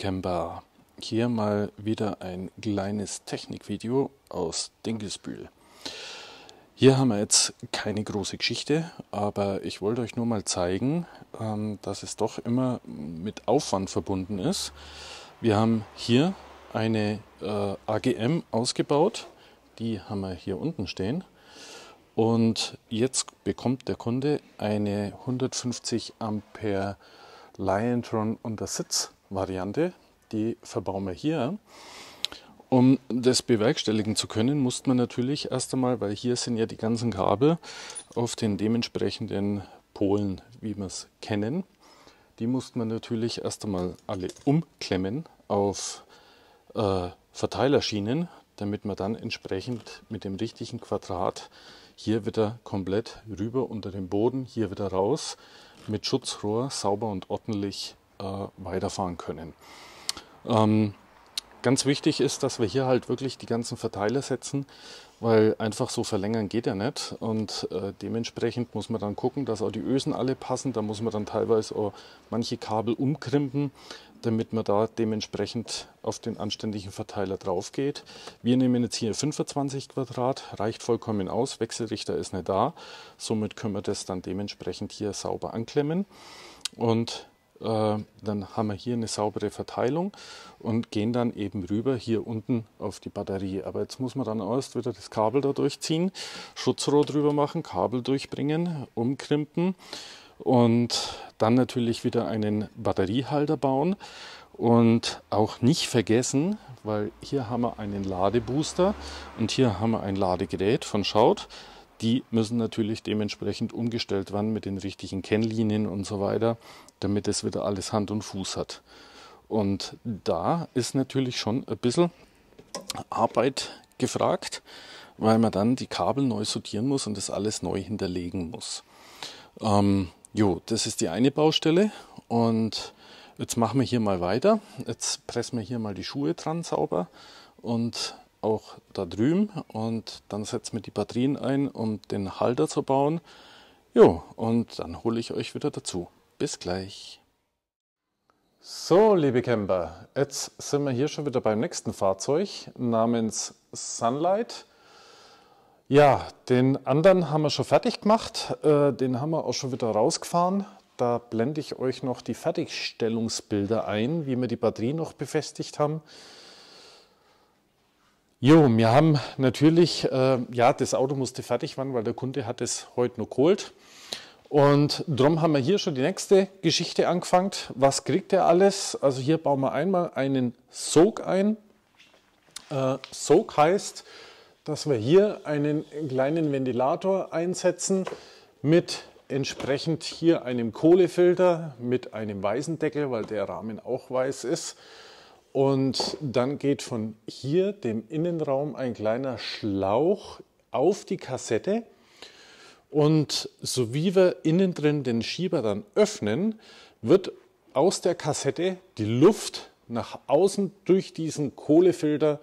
Camper. Hier mal wieder ein kleines Technikvideo aus Dingelsbühl. Hier haben wir jetzt keine große Geschichte, aber ich wollte euch nur mal zeigen, ähm, dass es doch immer mit Aufwand verbunden ist. Wir haben hier eine äh, AGM ausgebaut, die haben wir hier unten stehen. Und jetzt bekommt der Kunde eine 150 Ampere Liontron unter Sitz Variante, die verbauen wir hier. Um das bewerkstelligen zu können, musste man natürlich erst einmal, weil hier sind ja die ganzen Kabel auf den dementsprechenden Polen, wie wir es kennen, die musste man natürlich erst einmal alle umklemmen auf äh, Verteilerschienen, damit man dann entsprechend mit dem richtigen Quadrat hier wieder komplett rüber unter dem Boden, hier wieder raus, mit Schutzrohr sauber und ordentlich äh, weiterfahren können. Ähm, ganz wichtig ist, dass wir hier halt wirklich die ganzen Verteiler setzen, weil einfach so verlängern geht ja nicht. Und äh, dementsprechend muss man dann gucken, dass auch die Ösen alle passen. Da muss man dann teilweise auch manche Kabel umkrimpen, damit man da dementsprechend auf den anständigen Verteiler drauf geht. Wir nehmen jetzt hier 25 Quadrat, reicht vollkommen aus. Wechselrichter ist nicht da. Somit können wir das dann dementsprechend hier sauber anklemmen. Und äh, dann haben wir hier eine saubere Verteilung und gehen dann eben rüber hier unten auf die Batterie. Aber jetzt muss man dann erst wieder das Kabel da durchziehen, Schutzrohr drüber machen, Kabel durchbringen, umkrimpen und dann natürlich wieder einen Batteriehalter bauen. Und auch nicht vergessen, weil hier haben wir einen Ladebooster und hier haben wir ein Ladegerät von Schaut die müssen natürlich dementsprechend umgestellt werden mit den richtigen Kennlinien und so weiter, damit es wieder alles Hand und Fuß hat. Und da ist natürlich schon ein bisschen Arbeit gefragt, weil man dann die Kabel neu sortieren muss und das alles neu hinterlegen muss. Ähm, jo, das ist die eine Baustelle und jetzt machen wir hier mal weiter. Jetzt pressen wir hier mal die Schuhe dran sauber und auch da drüben und dann setzen wir die Batterien ein, um den Halter zu bauen. Jo, und dann hole ich euch wieder dazu. Bis gleich. So, liebe Camper, jetzt sind wir hier schon wieder beim nächsten Fahrzeug namens Sunlight. Ja, den anderen haben wir schon fertig gemacht, äh, den haben wir auch schon wieder rausgefahren. Da blende ich euch noch die Fertigstellungsbilder ein, wie wir die Batterie noch befestigt haben. Jo, wir haben natürlich, äh, ja, das Auto musste fertig werden, weil der Kunde hat es heute noch geholt. Und darum haben wir hier schon die nächste Geschichte angefangen. Was kriegt er alles? Also hier bauen wir einmal einen Sog ein. Äh, Sog heißt, dass wir hier einen kleinen Ventilator einsetzen mit entsprechend hier einem Kohlefilter, mit einem weißen Deckel, weil der Rahmen auch weiß ist. Und dann geht von hier, dem Innenraum, ein kleiner Schlauch auf die Kassette. Und so wie wir innen drin den Schieber dann öffnen, wird aus der Kassette die Luft nach außen durch diesen Kohlefilter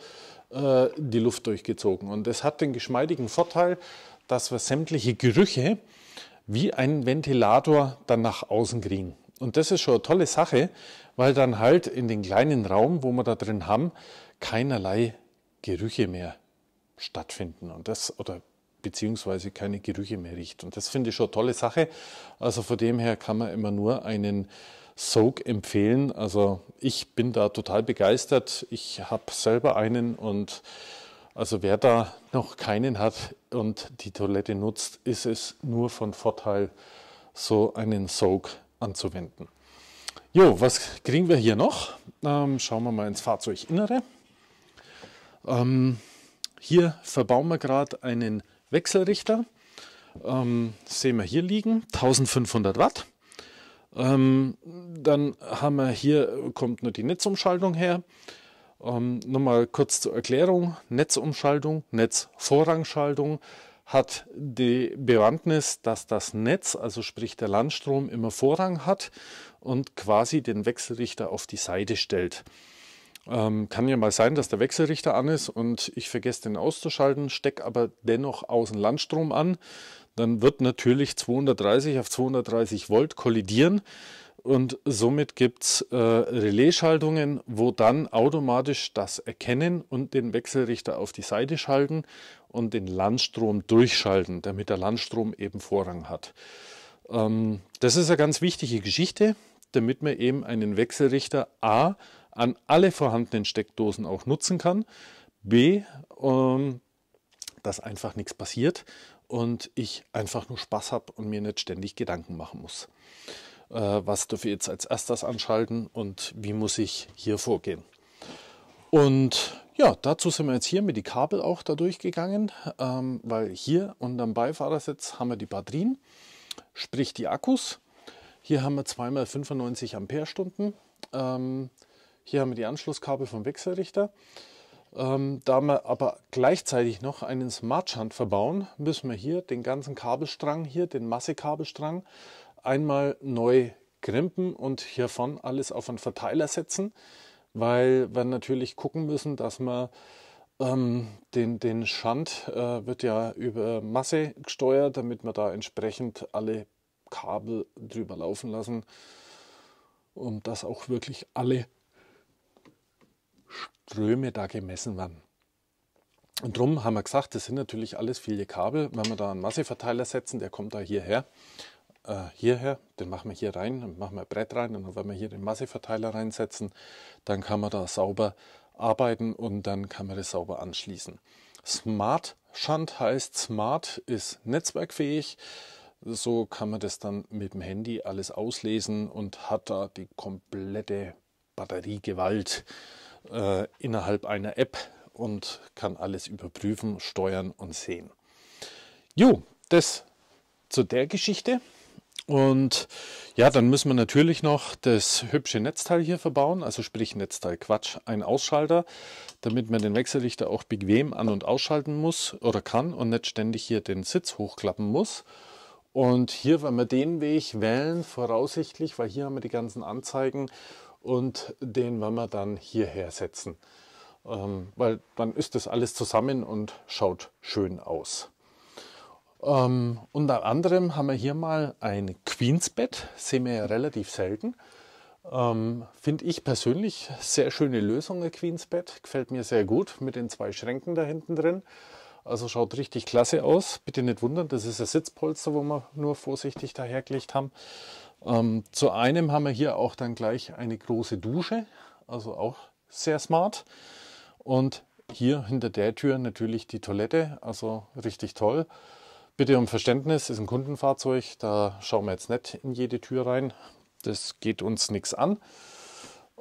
äh, die Luft durchgezogen. Und das hat den geschmeidigen Vorteil, dass wir sämtliche Gerüche wie einen Ventilator dann nach außen kriegen. Und das ist schon eine tolle Sache, weil dann halt in den kleinen Raum, wo wir da drin haben, keinerlei Gerüche mehr stattfinden und das oder beziehungsweise keine Gerüche mehr riecht. Und das finde ich schon eine tolle Sache. Also von dem her kann man immer nur einen Soak empfehlen. Also ich bin da total begeistert. Ich habe selber einen und also wer da noch keinen hat und die Toilette nutzt, ist es nur von Vorteil, so einen Soak anzuwenden. Jo, was kriegen wir hier noch? Ähm, schauen wir mal ins Fahrzeuginnere. Ähm, hier verbauen wir gerade einen Wechselrichter. Ähm, sehen wir hier liegen, 1500 Watt. Ähm, dann haben wir hier, kommt nur die Netzumschaltung her. Ähm, Nochmal kurz zur Erklärung: Netzumschaltung, Netzvorrangschaltung hat die Bewandtnis, dass das Netz, also sprich der Landstrom, immer Vorrang hat und quasi den Wechselrichter auf die Seite stellt. Ähm, kann ja mal sein, dass der Wechselrichter an ist und ich vergesse den auszuschalten, stecke aber dennoch außen Landstrom an. Dann wird natürlich 230 auf 230 Volt kollidieren. Und somit gibt es äh, Relaischaltungen, wo dann automatisch das erkennen und den Wechselrichter auf die Seite schalten und den Landstrom durchschalten, damit der Landstrom eben Vorrang hat. Ähm, das ist eine ganz wichtige Geschichte, damit man eben einen Wechselrichter A an alle vorhandenen Steckdosen auch nutzen kann, B, ähm, dass einfach nichts passiert und ich einfach nur Spaß habe und mir nicht ständig Gedanken machen muss. Äh, was dürfen wir jetzt als erstes anschalten und wie muss ich hier vorgehen. Und ja, dazu sind wir jetzt hier mit die Kabel auch da durchgegangen, ähm, weil hier unterm Beifahrersitz haben wir die Batterien, sprich die Akkus. Hier haben wir zweimal 95 Ampere-Stunden. Ähm, hier haben wir die Anschlusskabel vom Wechselrichter. Ähm, da wir aber gleichzeitig noch einen Smart Shunt verbauen, müssen wir hier den ganzen Kabelstrang, hier den Massekabelstrang, einmal neu krimpen und hiervon alles auf einen Verteiler setzen, weil wir natürlich gucken müssen, dass man ähm, den, den Schand äh, wird ja über Masse gesteuert, damit wir da entsprechend alle Kabel drüber laufen lassen, und dass auch wirklich alle Ströme da gemessen werden. Und drum haben wir gesagt, das sind natürlich alles viele Kabel. Wenn wir da einen Masseverteiler setzen, der kommt da hierher äh, hierher, den machen wir hier rein, dann machen wir ein Brett rein und dann wollen wir hier den Masseverteiler reinsetzen. Dann kann man da sauber arbeiten und dann kann man das sauber anschließen. Smart Shunt heißt Smart ist netzwerkfähig. So kann man das dann mit dem Handy alles auslesen und hat da die komplette Batteriegewalt äh, innerhalb einer App und kann alles überprüfen, steuern und sehen. Jo, das zu der Geschichte. Und ja, dann müssen wir natürlich noch das hübsche Netzteil hier verbauen, also sprich Netzteil Quatsch, ein Ausschalter, damit man den Wechsellichter auch bequem an- und ausschalten muss oder kann und nicht ständig hier den Sitz hochklappen muss. Und hier werden wir den Weg wählen, voraussichtlich, weil hier haben wir die ganzen Anzeigen und den werden wir dann hierher setzen, ähm, weil dann ist das alles zusammen und schaut schön aus. Ähm, unter anderem haben wir hier mal ein Queensbett, sehen wir ja relativ selten. Ähm, Finde ich persönlich sehr schöne Lösung, ein Queensbett. Gefällt mir sehr gut mit den zwei Schränken da hinten drin. Also schaut richtig klasse aus. Bitte nicht wundern, das ist ein Sitzpolster, wo wir nur vorsichtig dahergelegt haben. Ähm, zu einem haben wir hier auch dann gleich eine große Dusche, also auch sehr smart. Und hier hinter der Tür natürlich die Toilette, also richtig toll bitte um Verständnis, ist ein Kundenfahrzeug, da schauen wir jetzt nicht in jede Tür rein. Das geht uns nichts an.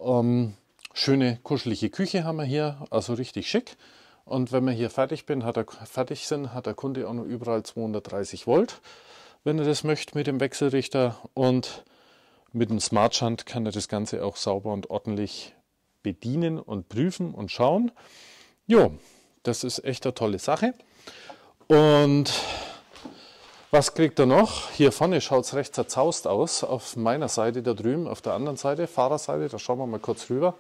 Ähm, schöne, kuschelige Küche haben wir hier, also richtig schick. Und wenn wir hier fertig, bin, hat er, fertig sind, hat der Kunde auch noch überall 230 Volt, wenn er das möchte mit dem Wechselrichter. Und mit dem Smart Shunt kann er das Ganze auch sauber und ordentlich bedienen und prüfen und schauen. Jo, das ist echt eine tolle Sache. Und was kriegt er noch? Hier vorne schaut es recht zerzaust aus. Auf meiner Seite da drüben, auf der anderen Seite, Fahrerseite, da schauen wir mal kurz rüber.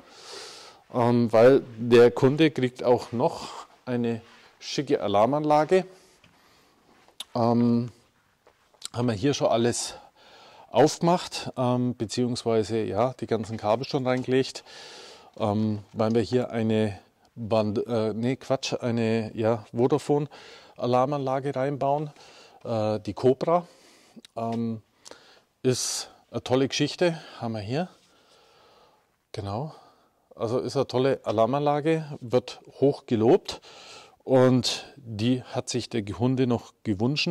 Ähm, weil der Kunde kriegt auch noch eine schicke Alarmanlage. Ähm, haben wir hier schon alles aufgemacht, ähm, beziehungsweise ja, die ganzen Kabel schon reingelegt, ähm, weil wir hier eine Band, äh, nee, Quatsch, eine ja, Vodafone-Alarmanlage reinbauen. Äh, die Cobra ähm, ist eine tolle Geschichte, haben wir hier. Genau. Also ist eine tolle Alarmanlage, wird hoch gelobt und die hat sich der Hunde noch gewünscht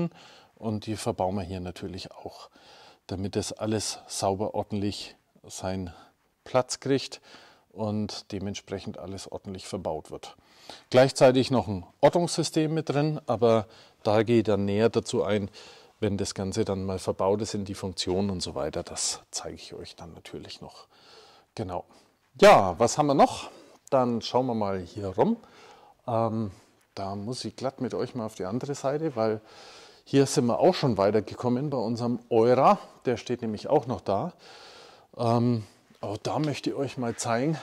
und die verbauen wir hier natürlich auch, damit das alles sauber ordentlich seinen Platz kriegt und dementsprechend alles ordentlich verbaut wird. Gleichzeitig noch ein Ordnungssystem mit drin, aber da gehe ich dann näher dazu ein, wenn das Ganze dann mal verbaut ist in die Funktion und so weiter. Das zeige ich euch dann natürlich noch. Genau. Ja, was haben wir noch? Dann schauen wir mal hier rum. Ähm, da muss ich glatt mit euch mal auf die andere Seite, weil hier sind wir auch schon weitergekommen bei unserem Eura. Der steht nämlich auch noch da. Ähm, auch da möchte ich euch mal zeigen.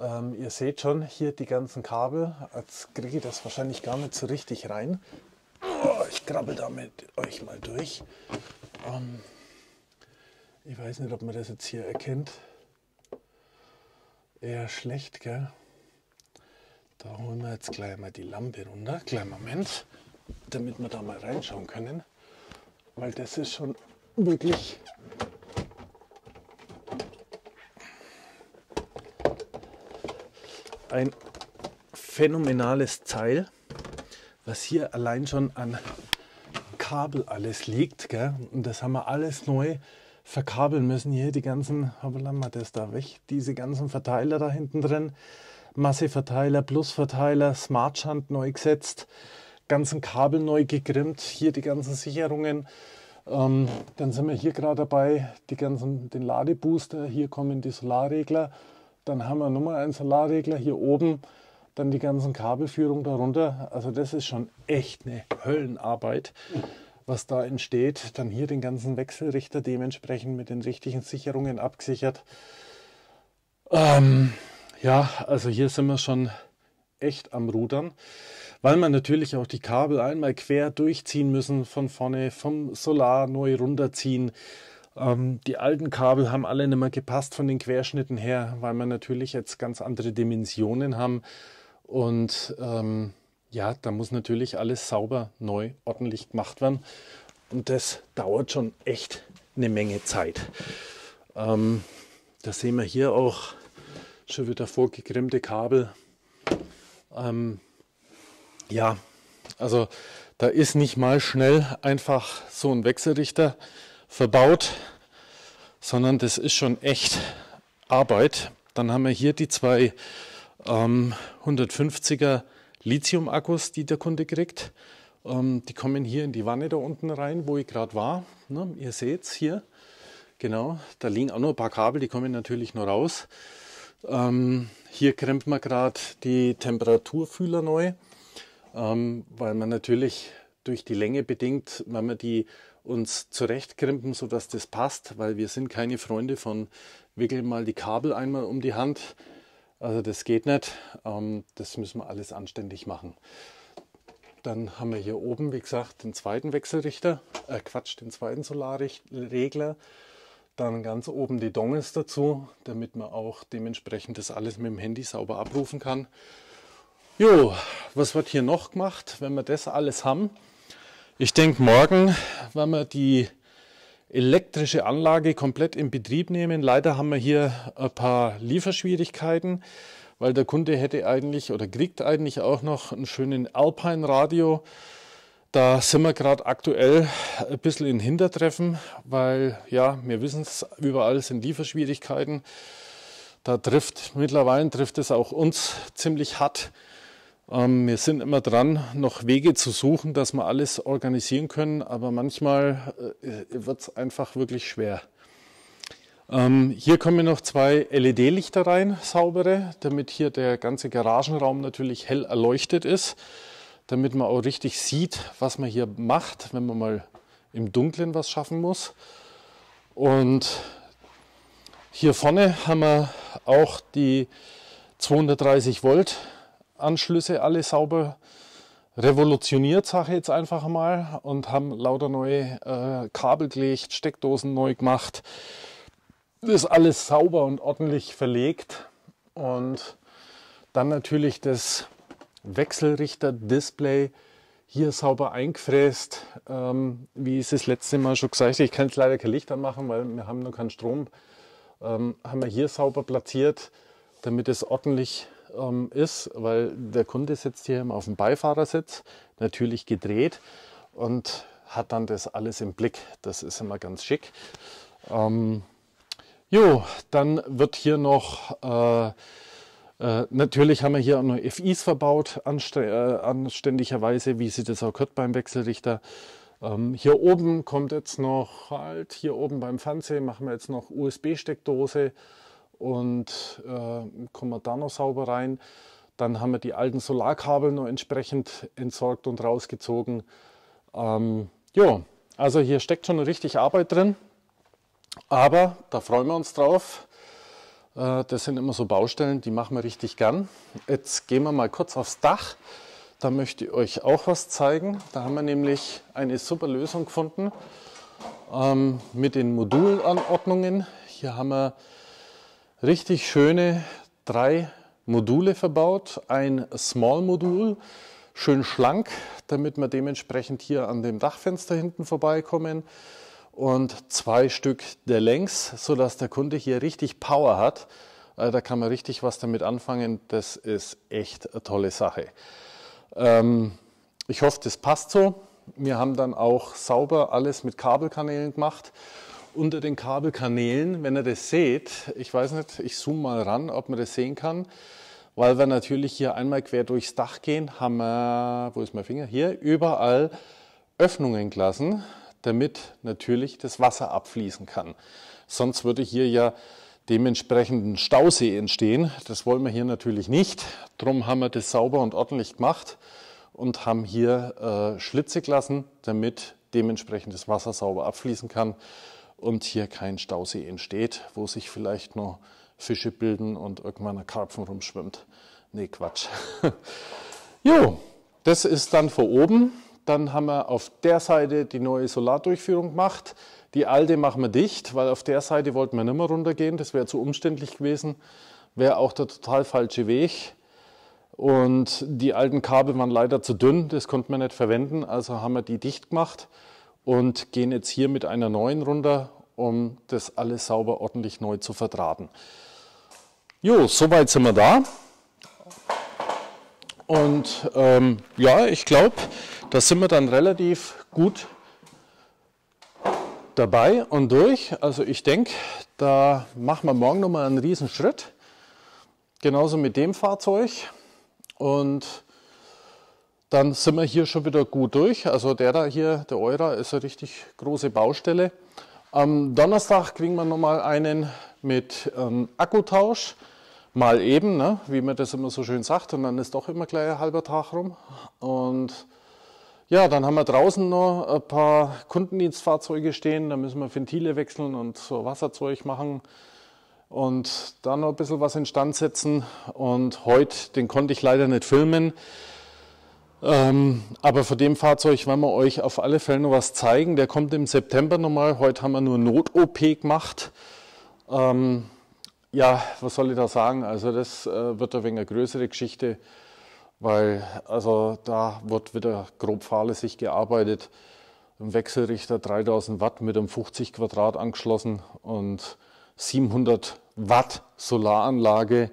Ähm, ihr seht schon hier die ganzen Kabel. Jetzt kriege ich das wahrscheinlich gar nicht so richtig rein. Oh, ich krabbel damit euch mal durch. Ähm, ich weiß nicht, ob man das jetzt hier erkennt. Eher schlecht, gell? Da holen wir jetzt gleich mal die Lampe runter. Kleinen Moment, damit wir da mal reinschauen können. Weil das ist schon wirklich ein phänomenales Teil was hier allein schon an Kabel alles liegt. Gell? Und das haben wir alles neu verkabeln müssen. Hier die ganzen, hoppala, mal das da weg, diese ganzen Verteiler da hinten drin. Masseverteiler, Plusverteiler, Smartshand neu gesetzt, ganzen Kabel neu gegrimmt, hier die ganzen Sicherungen. Ähm, dann sind wir hier gerade dabei, die ganzen, den Ladebooster, hier kommen die Solarregler. Dann haben wir nochmal einen Solarregler hier oben dann die ganzen Kabelführungen darunter. Also das ist schon echt eine Höllenarbeit, was da entsteht. Dann hier den ganzen Wechselrichter dementsprechend mit den richtigen Sicherungen abgesichert. Ähm, ja, also hier sind wir schon echt am Rudern, weil man natürlich auch die Kabel einmal quer durchziehen müssen von vorne, vom Solar neu runterziehen. Ähm, die alten Kabel haben alle nicht mehr gepasst von den Querschnitten her, weil wir natürlich jetzt ganz andere Dimensionen haben. Und ähm, ja, da muss natürlich alles sauber, neu, ordentlich gemacht werden. Und das dauert schon echt eine Menge Zeit. Ähm, da sehen wir hier auch schon wieder vorgegrimmte Kabel. Ähm, ja, also da ist nicht mal schnell einfach so ein Wechselrichter verbaut, sondern das ist schon echt Arbeit. Dann haben wir hier die zwei ähm, 150er Lithium-Akkus, die der Kunde kriegt. Ähm, die kommen hier in die Wanne da unten rein, wo ich gerade war. Ne? Ihr seht es hier. Genau, da liegen auch noch ein paar Kabel, die kommen natürlich noch raus. Ähm, hier krempelt man gerade die Temperaturfühler neu, ähm, weil man natürlich durch die Länge bedingt, wenn wir die uns zurechtkrempen, sodass das passt, weil wir sind keine Freunde von wickeln mal die Kabel einmal um die Hand, also das geht nicht. Ähm, das müssen wir alles anständig machen. Dann haben wir hier oben, wie gesagt, den zweiten Wechselrichter, äh Quatsch, den zweiten Solarregler. Dann ganz oben die Dongles dazu, damit man auch dementsprechend das alles mit dem Handy sauber abrufen kann. Jo, was wird hier noch gemacht, wenn wir das alles haben? Ich denke, morgen, wenn wir die elektrische Anlage komplett in Betrieb nehmen. Leider haben wir hier ein paar Lieferschwierigkeiten, weil der Kunde hätte eigentlich oder kriegt eigentlich auch noch einen schönen Alpine Radio. Da sind wir gerade aktuell ein bisschen in Hintertreffen, weil ja, wir wissen es, überall sind Lieferschwierigkeiten. Da trifft mittlerweile trifft es auch uns ziemlich hart. Ähm, wir sind immer dran, noch Wege zu suchen, dass wir alles organisieren können, aber manchmal äh, wird es einfach wirklich schwer. Ähm, hier kommen noch zwei LED-Lichter rein, saubere, damit hier der ganze Garagenraum natürlich hell erleuchtet ist, damit man auch richtig sieht, was man hier macht, wenn man mal im Dunkeln was schaffen muss. Und hier vorne haben wir auch die 230 Volt Anschlüsse alle sauber revolutioniert, sage ich jetzt einfach mal, und haben lauter neue äh, Kabel gelegt, Steckdosen neu gemacht. Das alles sauber und ordentlich verlegt. Und dann natürlich das Wechselrichter-Display hier sauber eingefräst. Ähm, wie ich es das letzte Mal schon gesagt habe, ich kann jetzt leider kein Licht anmachen, weil wir haben noch keinen Strom. Ähm, haben wir hier sauber platziert, damit es ordentlich ähm, ist, weil der Kunde sitzt hier auf dem Beifahrersitz, natürlich gedreht und hat dann das alles im Blick. Das ist immer ganz schick. Ähm, jo, dann wird hier noch, äh, äh, natürlich haben wir hier auch noch FIs verbaut, anst äh, anständigerweise, wie sie das auch gehört beim Wechselrichter. Ähm, hier oben kommt jetzt noch halt, hier oben beim Fernsehen machen wir jetzt noch USB-Steckdose und äh, kommen wir da noch sauber rein. Dann haben wir die alten Solarkabel noch entsprechend entsorgt und rausgezogen. Ähm, ja, also hier steckt schon richtig Arbeit drin, aber da freuen wir uns drauf. Äh, das sind immer so Baustellen, die machen wir richtig gern. Jetzt gehen wir mal kurz aufs Dach. Da möchte ich euch auch was zeigen. Da haben wir nämlich eine super Lösung gefunden ähm, mit den Modulanordnungen. Hier haben wir richtig schöne drei Module verbaut. Ein Small-Modul, schön schlank, damit wir dementsprechend hier an dem Dachfenster hinten vorbeikommen. Und zwei Stück der Längs, sodass der Kunde hier richtig Power hat. Äh, da kann man richtig was damit anfangen. Das ist echt eine tolle Sache. Ähm, ich hoffe, das passt so. Wir haben dann auch sauber alles mit Kabelkanälen gemacht unter den Kabelkanälen, wenn ihr das seht. Ich weiß nicht, ich zoome mal ran, ob man das sehen kann. Weil wir natürlich hier einmal quer durchs Dach gehen, haben wir, wo ist mein Finger? Hier, überall Öffnungen gelassen, damit natürlich das Wasser abfließen kann. Sonst würde hier ja dementsprechend ein Stausee entstehen. Das wollen wir hier natürlich nicht. Darum haben wir das sauber und ordentlich gemacht und haben hier äh, Schlitze gelassen, damit dementsprechend das Wasser sauber abfließen kann und hier kein Stausee entsteht, wo sich vielleicht noch Fische bilden und irgendwann ein Karpfen rumschwimmt. Nee, Quatsch. jo, das ist dann vor oben. Dann haben wir auf der Seite die neue Solardurchführung gemacht. Die alte machen wir dicht, weil auf der Seite wollten wir nicht mehr runtergehen. Das wäre zu umständlich gewesen. Wäre auch der total falsche Weg. Und die alten Kabel waren leider zu dünn. Das konnten wir nicht verwenden. Also haben wir die dicht gemacht und gehen jetzt hier mit einer neuen runter, um das alles sauber ordentlich neu zu verdrahten. Jo, soweit sind wir da. Und ähm, ja, ich glaube, da sind wir dann relativ gut dabei und durch. Also ich denke, da machen wir morgen nochmal einen riesen Schritt. Genauso mit dem Fahrzeug. Und dann sind wir hier schon wieder gut durch. Also der da hier, der Eura, ist eine richtig große Baustelle. Am Donnerstag kriegen wir nochmal einen mit ähm, Akkutausch. Mal eben, ne? wie man das immer so schön sagt. Und dann ist doch immer gleich ein halber Tag rum. Und ja, dann haben wir draußen noch ein paar Kundendienstfahrzeuge stehen. Da müssen wir Ventile wechseln und so Wasserzeug machen und da noch ein bisschen was instand setzen. Und heute, den konnte ich leider nicht filmen, ähm, aber von dem Fahrzeug wollen wir euch auf alle Fälle noch was zeigen. Der kommt im September nochmal. Heute haben wir nur Not-OP gemacht. Ähm, ja, was soll ich da sagen? Also das äh, wird ein wenig eine größere Geschichte, weil also da wird wieder grob fahrlässig gearbeitet. Ein Wechselrichter 3000 Watt mit einem 50 Quadrat angeschlossen und 700 Watt Solaranlage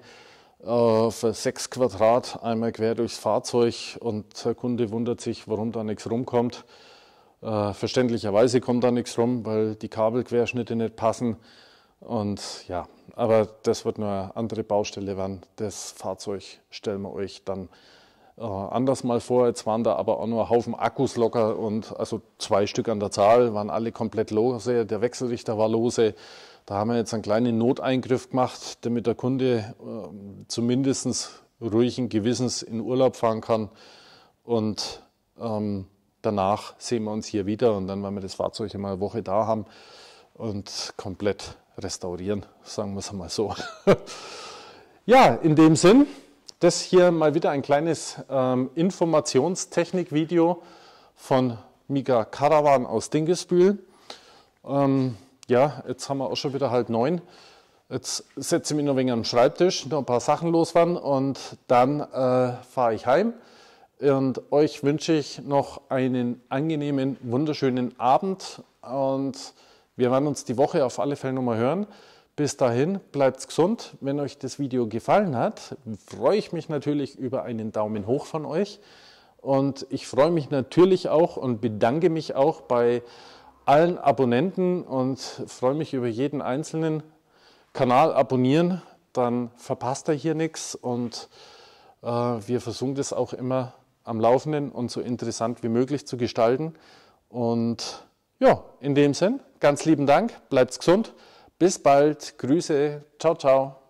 auf äh, sechs Quadrat einmal quer durchs Fahrzeug und der Kunde wundert sich, warum da nichts rumkommt. Äh, verständlicherweise kommt da nichts rum, weil die Kabelquerschnitte nicht passen. Und ja, aber das wird nur eine andere Baustelle werden. Das Fahrzeug stellen wir euch dann äh, anders mal vor. Jetzt waren da aber auch nur ein Haufen Akkus locker und also zwei Stück an der Zahl, waren alle komplett lose. Der Wechselrichter war lose. Da haben wir jetzt einen kleinen Noteingriff gemacht, damit der Kunde äh, zumindest ruhigen Gewissens in Urlaub fahren kann. Und ähm, danach sehen wir uns hier wieder und dann werden wir das Fahrzeug einmal eine Woche da haben und komplett restaurieren, sagen wir es einmal so. ja, in dem Sinn, das hier mal wieder ein kleines ähm, Informationstechnik-Video von Mika Caravan aus Dingesbühl. Ähm, ja, jetzt haben wir auch schon wieder halb neun. Jetzt setze ich mich noch wegen am Schreibtisch, noch ein paar Sachen los und dann äh, fahre ich heim. Und euch wünsche ich noch einen angenehmen, wunderschönen Abend. Und wir werden uns die Woche auf alle Fälle nochmal hören. Bis dahin, bleibt gesund. Wenn euch das Video gefallen hat, freue ich mich natürlich über einen Daumen hoch von euch. Und ich freue mich natürlich auch und bedanke mich auch bei allen Abonnenten und freue mich über jeden einzelnen Kanal abonnieren, dann verpasst ihr hier nichts und äh, wir versuchen das auch immer am Laufenden und so interessant wie möglich zu gestalten. Und ja, in dem Sinn, ganz lieben Dank, bleibt gesund, bis bald, Grüße, ciao, ciao.